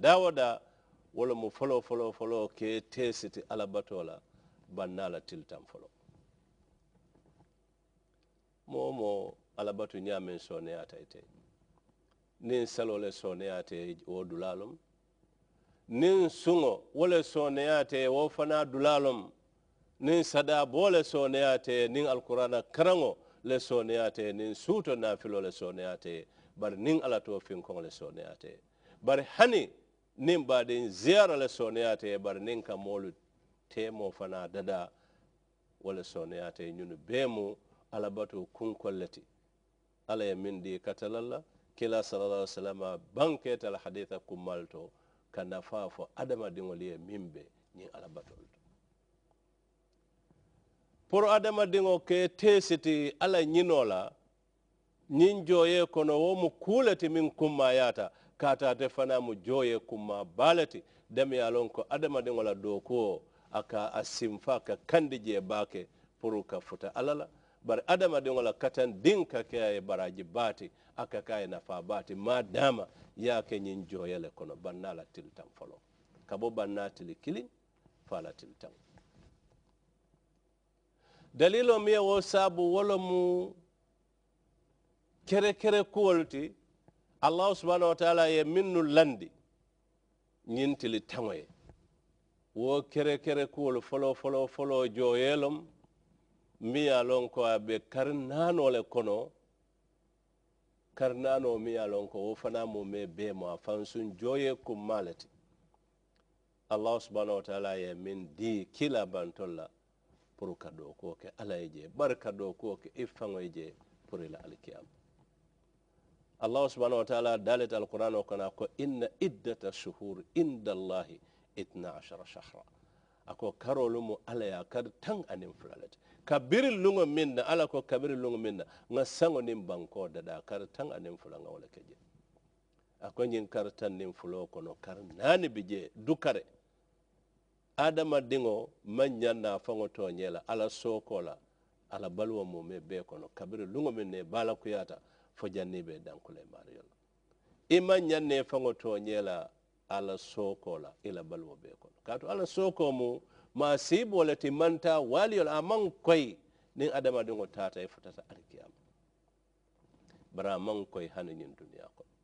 dawoda wala mu folo folo folo ke tesiti ala batola banna la tiltan folo ala batu nyame sone ata ite niŋ salo le ate wo dulalom nin suŋo wala sone ate wo fana dulalom sada bole le ate ni alqurana karango le sooneyate suto suuto filo le ate bari nin ala to finkoŋo le ate bar hani nin baɗin ziyara la soneyate e bar nin ka molu temo fana dada wala soneyate e ñunu bemu alabato kunkollati ala ye min di katalalla kila salalah sallam banketal haditha kummal to ka nafa fo adamadiŋol ye min be ñin alabatol to por adamadiŋo ke tesiti ala ñinola ñin joye kono womu kuleti min kummayata katate fana mu joye kuma balati dem ya lonko ko adamadiŋo wala dookuwo aka asimfa a ka kandi bake baake pour ka futa alala la bari adamadiŋo wala katan din ka ke baraji baati aka ka na fa bati nafa baati ke nyin joye le kono banala la tili folo kabo banati banna tili kiliŋ fa tili dalilo miŋ wo sabu wolomu kere kere kuwolu ti allahu subahanahu wa taala ye minnu landi ñintili taŋoye wo kere kere kuwolu folo folo folo joye lom mi ye lon ko a be kari naano le kono kari naano mi ye lon ko wo fana mu me bee mo a fansun joye kumma le ti allahu subahanahu wa taala ye min di kila bantol la pour ka do kuwo ke alla ye jee bari ka do kuwo ke i faŋo ye jee pour ila alikiyama allah subhanahu wataala dalet alquran o kana ko inna iddata shuhur inda allahi itna ashara shahra ako karolu mu ala ya kar tan anin fulalati kabirin lungo minna ala ko kabirin lungo minna nga sango nin banko da da kar tan anin fulanga wala keje ako nyin kar tan nin fulo kono kar nani bije dukare adama dingo manya na fango to nyela ala sokola ala balwa mu me be kono kabirin lungo minne bala kuyata fo janni be dankule Iman ima nyanne fango to nyela ala soko la ila balwo be kono kaatu ala soko mu ma sibo le ti manta waliyol aman koy nin adamadiŋo taata e futata alkiyama bara aman koy hani ñin duniya kono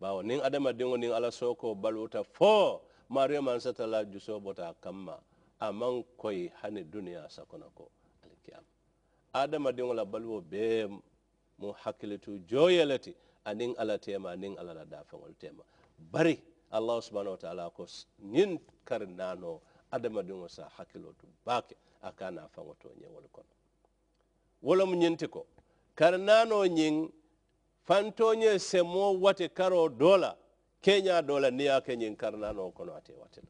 bawo nin adamadiŋo nin ala soko baluta fo mariyo sata la juso bota kamma aman koy hani duniya sakona ko alkiyama adamadiŋo la baluwo bee mo hakkilitu joyele ti anin ala tema anin ala la dafeŋol tema bari allahu subhanahu wa taala ko nin kari naano adamadiŋo sa hakkilo tu baake a ka na faŋo to ñewol kono wolomu ñinti ko nano naano ñiŋ fantoñe semo wati karo dola keña dola niya ya ke ñiŋ kari naano kono ate wati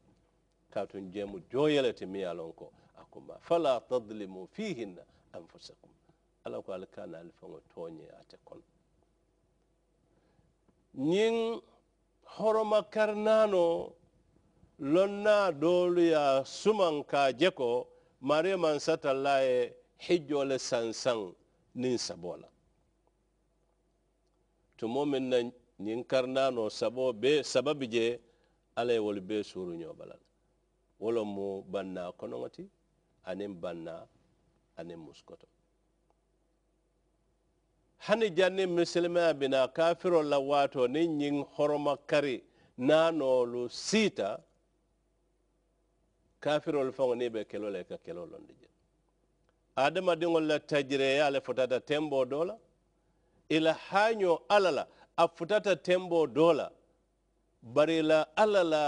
la jemu joyele ti lon ko akuma fala tadlimu fihinna anfusakum ala ko alkana ali fango tooñe ate kon ñiŋ horoma karnaano lonna dooluya sumaŋ ka je ko mariyaman satallaye hijjo le sansaŋ niŋ sabo la tumo miŋ na ñiŋ karnaano sabo be sababi je alla ye wolu be suuru ñobala la wo lo mu banna konoŋo ti aniŋ banna aniŋ muskoto hani janni musilimaya bina kafiro la waato ni ñiŋ horoma kari naanoolu siita kafirolu faŋo niŋ be kelo la i ka kelo londi je adamadiŋol la tajireya ale futata tenboo doo la i la haaňoo alla la a futata tenboo doo la bari la alla la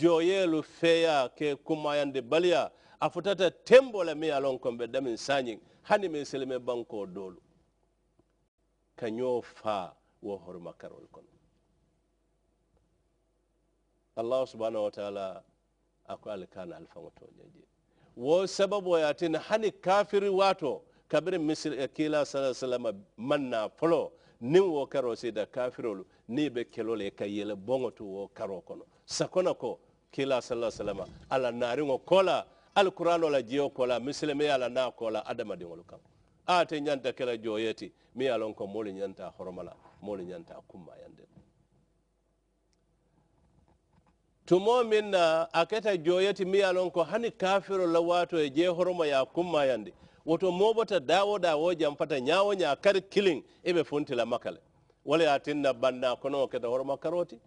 joyeelu feeya ke kumayandi baliya a futata tenboo la miŋ ye a loŋ kombe damiŋ saaňiŋ hani musilime bankoo doolu kanyo fa wa horma karol kono allahu subhanahu wa taala ako ala kana alfaŋo toñaje wo ya tin hani kafiri wato kabiri misir eh, kila sala sallama manna folo nin wo karo da kafirolu ni be kelole ka yele bongotu wo karo kono sakona ko kila sala sallama ala naariŋo kola alkurano la jiyo kola misilemeya la na kola adama adamadiŋolu kaŋ ate ñanta kela joyeti mi ye lonko moolu ñanta horomala moolu ñanta kummayande tumo min na a keta joyeti mi ye lonko hani kafiro la waato e jee horoma ya kummayandi woto moobota daawoda wo jamfata ñawo ña kari kiliŋ i be funtila makale wala ye tinna banna kono keta horoma karoti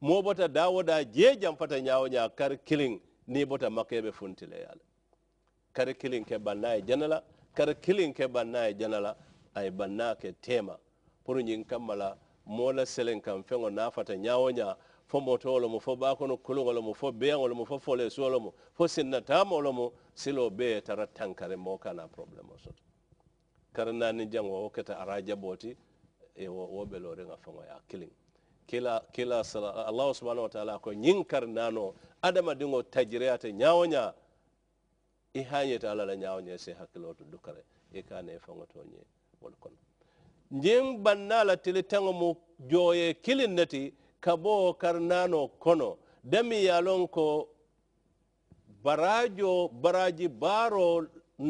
moobota daawoda jee jamfata ñawo ña kari kiliŋ ni bota make i be funtile ye ala kari kiliŋ ke banna e jenela kara kilin ke banna ye janala aye banna ke tema pour ñin kammala moola selen kam feŋo nafata ñawo ña fo motowolo mu fo bakono kuluŋo lo mu fo beyaŋolo mu fo fole suwo lo mu fo sinna tamo lo mu silo be ye tara tankare mo kana probléme soto kara nani jaŋo wo keta ara jaboti e wo ɓelo riŋa feŋo ya kilin kila kila allahu subhanahu wa taala ko ñin kar nano adamadiŋo tajireyata ñawo ñaa i ta ala la ñawñe si hakkilo to dukare i kane faŋo to ñe wol kono ñiŋ banna la tili taŋo mu jooye kilin ne ti ka bo karnaano kono demi ye loŋ ko barajo baraji baaro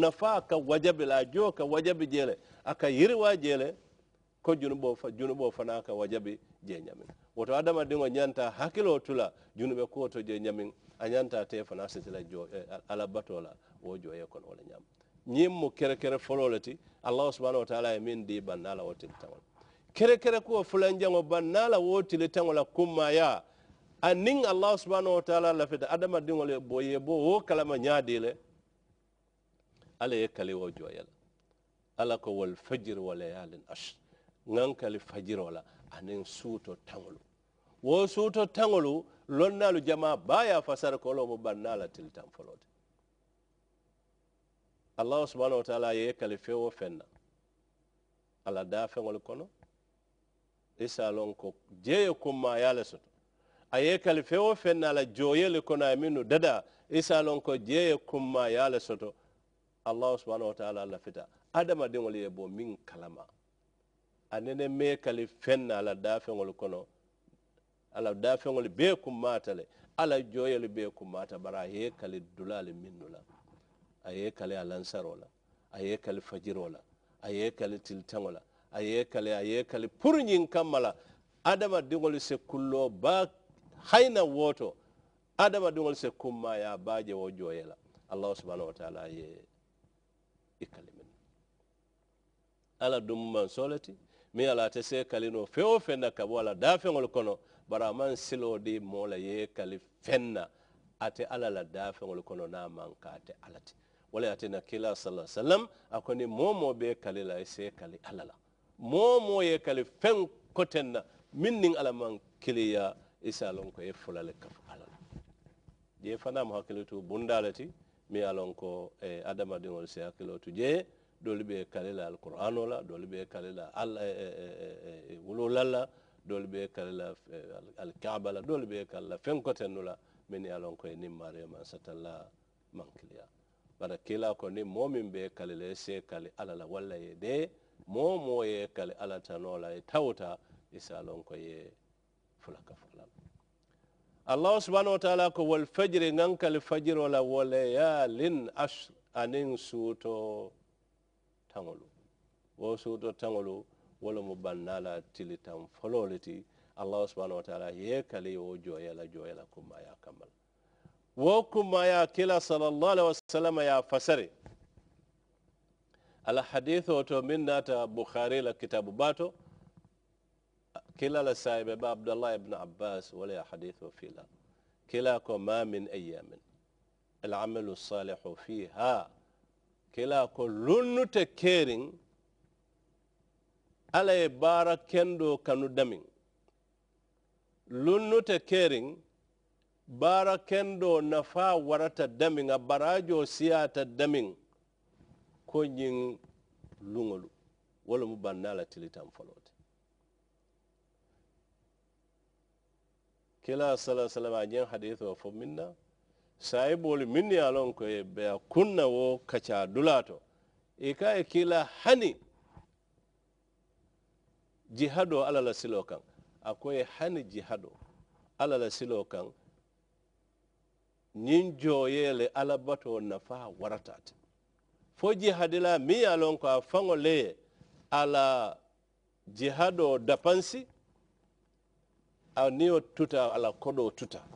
nafa ka wajabi la jo ka wajabi jele aka yiriwa jele ko junubo fa junubo fana ka wajabi je ñamina woto adamadiŋo ñanta hakkiloo tula junube kuwo to je ñamiŋ a ñanta te fana la jo eh, ala bato la wo joye kono wo le ñam ñiŋ mu kerekere foloo le ti allahu subhanahu wa taala ye miŋ di banna la wo tili taŋo la kerekere kuwo fulanjaŋo banna la wo tili taŋo la kummaya aniŋ allahu subhanahu wa taala lafita adamadiŋo le bo ye bo wo kalama ñaadi le ala ye kali wo joye la ala ko walfajiri wa layalin ashr ŋaŋ kali fajiro la anen suuto taŋolu wo suuto taŋolu lonnaalu jama baya fasara kolo mu bannaala til tan folote allahu subahanahu wa taala ye kali feŋo feŋ na ala daa feŋolu kono isa lon ko jeye kummaya le soto a ye kali feŋo feŋ na ala joye le kono a minnu dada isa lon ko jeye kummaya le soto allahu subahanahu wa taala lafita adamadiŋolu ye bo miŋ kalama anene neneme kali feŋ na ala daafeŋolu kono ala daafeŋolu bee kummaata le ala joyel bee kummaata bari a ye kali dula le minnu la a ye kali alansaroo la a ye kali fajiroo la a ye kali tilitaŋo la a ye kali a ye kali puru ñiŋ kamma la adamadiŋolu se kulloo baa hayna woto adamadiŋolu se kummaya baa je wo jooye la allahu subhanahu wa taala ye i kali ala dum mansoo mi ala ate se kalino feŋ o feŋ na ka bo a la kono bari a maŋ siloo di moo la ye kali feŋ na ate ala la daafeŋolu kono naŋ maŋ ka ate ala ti wo le ate na kila sala sallam a ko ni moo moo kali la i e se kali ala la moo moo ye kali feŋ koteŋ na miŋ niŋ ala maŋ kiliya i e se a loŋ ko ye fula le kafu ala la jee fanaŋ mu hakkilo tu bunda le ti miŋ ye a loŋ ko eh, adamadiŋolu se hakkilo tu jee dolu be kale la alqur'ano la dolu be kale la al eh, eh, eh, wulula la dolu be kale la alkaaba la dolu be kale la feŋ kotennu la min ye lon ko ye niŋ mariyama satalla mankiliya bara kila ko ni moo miŋ be kale la ye see kale alla la walla ye de moo moo ye kale alla tanoo la ye tawta i se lon ko ye fulaka allahu subhanahu wa taala ko walfajiri ŋaŋ kali fajiro la walayalin ashr aniŋ suutoo taŋolu wo suuto taŋolu wo lemu banna la tili taŋ foloo le ti allahu subhanahu wa taala ye kali wo jooye la jooye la kummaya kamma la wo kummaya kila salallahu alaihi wasallam ya fasari ala haditho to min nata bukhari la kitabu bato kila la sahibe ba abdullah ibn abbas wala ya haditho fila kila ko ma min ayamin العمل الصالح فيها kila ko lunnute keeriŋ ala ye baara kendoo kanu damiŋ lunnute keeriŋ baara kendoo nafaa warata damiŋ a baraajoo siyaata damiŋ ko ñiŋ luŋolu wo lemu banna a la tilitan foloo ti kila sala sallam a ñiŋ hadisoo fo miŋ na sayibolu minnu ye a lon ko ye be kunna wo kaca dula to i e ka ye kila hani jihado ala la silo kan a ko ye hani jihado ala la silo kan ñiŋ jooyeele ala bato nafaa warata te fo jihadila miŋ ye a lon ko a faŋo le ye ala jihado dapansi a niŋ tuta ala kodoo tuta